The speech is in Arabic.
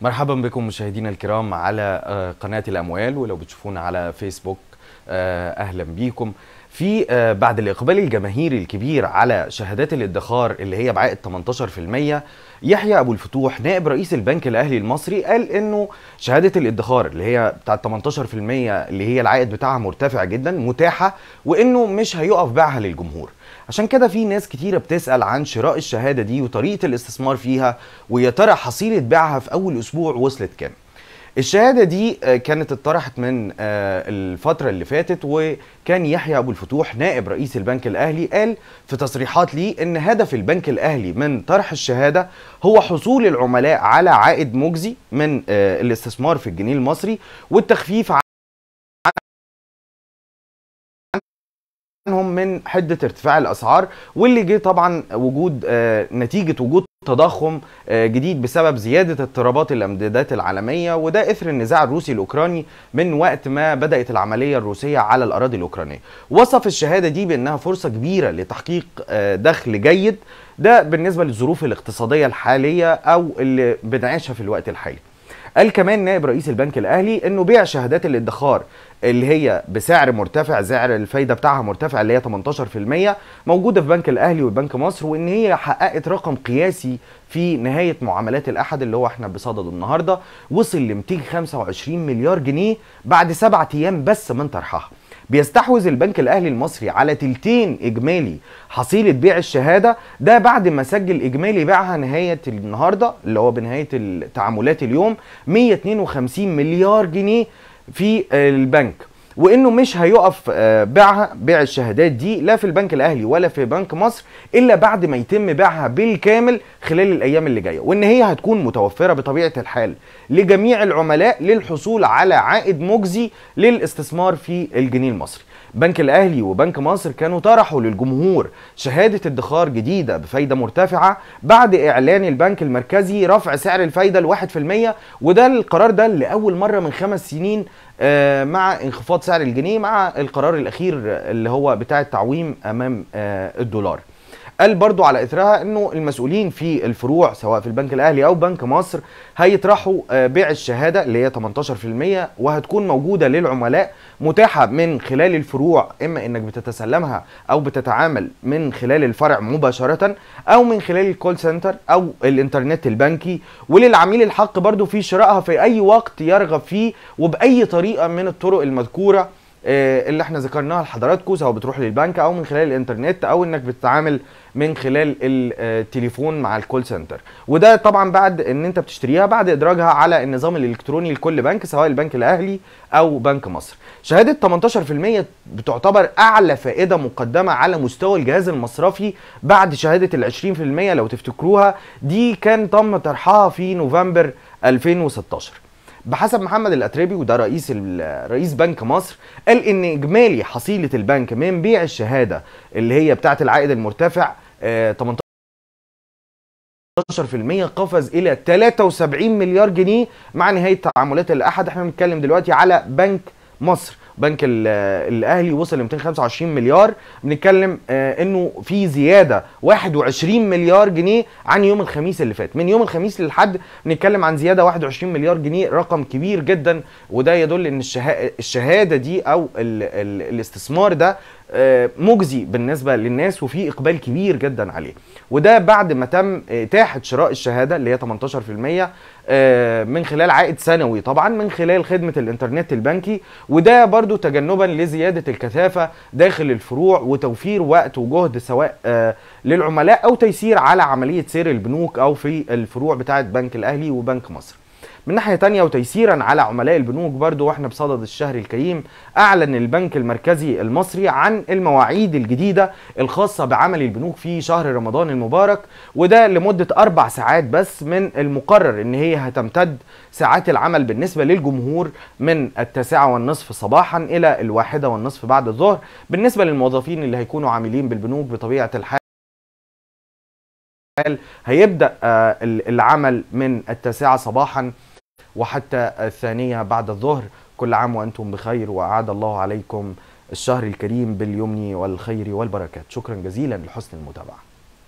مرحبا بكم مشاهدينا الكرام على آه، قناة الأموال ولو بتشوفونا على فيسبوك آه، اهلا بيكم في آه، بعد الاقبال الجماهيري الكبير على شهادات الادخار اللي هي بعائد 18% يحيى ابو الفتوح نائب رئيس البنك الاهلي المصري قال انه شهاده الادخار اللي هي بتاعت 18% اللي هي العائد بتاعها مرتفع جدا متاحه وانه مش هيقف بيعها للجمهور عشان كده في ناس كتيرة بتسأل عن شراء الشهادة دي وطريقة الاستثمار فيها ويا ترى حصيلة بيعها في أول أسبوع وصلت كام؟ الشهاده دي آه، كانت اتطرحت من آه، الفتره اللي فاتت وكان يحيى ابو الفتوح نائب رئيس البنك الاهلي قال في تصريحات ليه ان هدف البنك الاهلي من طرح الشهاده هو حصول العملاء على عائد مجزي من آه، الاستثمار في الجنيه المصري والتخفيف عنهم من حده ارتفاع الاسعار واللي جه طبعا وجود نتيجه وجود تضخم آه، جديد بسبب زيادة اضطرابات الامدادات العالمية وده إثر النزاع الروسي الأوكراني من وقت ما بدأت العملية الروسية على الأراضي الأوكرانية وصف الشهادة دي بأنها فرصة كبيرة لتحقيق آه، دخل جيد ده بالنسبة للظروف الاقتصادية الحالية أو اللي بنعيشها في الوقت الحالي قال كمان نائب رئيس البنك الاهلي انه بيع شهادات الادخار اللي هي بسعر مرتفع سعر الفايده بتاعها مرتفع اللي هي 18% موجوده في بنك الاهلي وبنك مصر وان هي حققت رقم قياسي في نهايه معاملات الاحد اللي هو احنا بصدد النهارده وصل ل 225 مليار جنيه بعد سبعة ايام بس من طرحها بيستحوذ البنك الاهلي المصري على تلتين اجمالي حصيله بيع الشهاده ده بعد ما سجل اجمالي بيعها نهايه النهارده اللي هو بنهايه التعاملات اليوم 152 مليار جنيه في البنك وانه مش هيقف آه، بيعها بيع الشهادات دي لا في البنك الاهلي ولا في بنك مصر الا بعد ما يتم بيعها بالكامل خلال الايام اللي جايه وان هي هتكون متوفره بطبيعه الحال لجميع العملاء للحصول على عائد مجزي للاستثمار في الجنيه المصري بنك الاهلي وبنك مصر كانوا طرحوا للجمهور شهاده ادخار جديده بفايده مرتفعه بعد اعلان البنك المركزي رفع سعر الفايده ل 1% وده القرار ده لاول مره من خمس سنين آه، مع انخفاض سعر الجنيه مع القرار الاخير اللي هو بتاع التعويم امام آه، الدولار قال برضو على اثرها انه المسؤولين في الفروع سواء في البنك الاهلي او بنك مصر هيطرحوا آه، بيع الشهاده اللي هي 18% وهتكون موجوده للعملاء متاحه من خلال الفروع اما انك بتتسلمها او بتتعامل من خلال الفرع مباشره او من خلال الكول سنتر او الانترنت البنكي وللعميل الحق برضو في شرائها في اي وقت يرغب فيه وباي طريقه من الطرق المذكوره آه، اللي احنا ذكرناها لحضراتكم سواء بتروح للبنك او من خلال الانترنت او انك بتتعامل من خلال آه، التليفون مع الكول سنتر وده طبعا بعد ان انت بتشتريها بعد ادراجها على النظام الالكتروني لكل بنك سواء البنك الاهلي او بنك مصر شهاده 18% بتعتبر اعلى فائده مقدمه على مستوى الجهاز المصرفي بعد شهاده ال 20% لو تفتكروها دي كان تم طرحها في نوفمبر 2016 بحسب محمد الاتريبي وده رئيس رئيس بنك مصر قال ان اجمالي حصيله البنك من بيع الشهاده اللي هي بتاعه العائد المرتفع 18 آه، 15% قفز الى 73 مليار جنيه مع نهايه تعاملات الاحد احنا بنتكلم دلوقتي على بنك مصر بنك الاهلي وصل ل 225 مليار بنتكلم آه، انه في زياده 21 مليار جنيه عن يوم الخميس اللي فات من يوم الخميس للحد بنتكلم عن زياده 21 مليار جنيه رقم كبير جدا وده يدل ان الشهاده دي او الاستثمار ده آه، مجزي بالنسبه للناس وفي اقبال كبير جدا عليه وده بعد ما تم اتاحه شراء الشهاده اللي هي 18% آه، من خلال عائد سنوي طبعا من خلال خدمه الانترنت البنكي وده برضو تجنبا لزياده الكثافه داخل الفروع وتوفير وقت وجهد سواء آه، للعملاء او تيسير على عمليه سير البنوك او في الفروع بتاعه بنك الاهلي وبنك مصر من ناحية تانية وتيسيرا على عملاء البنوك برضو واحنا بصدد الشهر الكريم أعلن البنك المركزي المصري عن المواعيد الجديدة الخاصة بعمل البنوك في شهر رمضان المبارك وده لمدة أربع ساعات بس من المقرر إن هي هتمتد ساعات العمل بالنسبة للجمهور من التاسعة والنصف صباحا إلى الواحدة والنصف بعد الظهر بالنسبة للموظفين اللي هيكونوا عاملين بالبنوك بطبيعة الحال هيبدأ آه، العمل من التاسعة صباحا وحتى الثانية بعد الظهر كل عام وأنتم بخير وأعاد الله عليكم الشهر الكريم باليمن والخير والبركات شكرا جزيلا لحسن المتابعه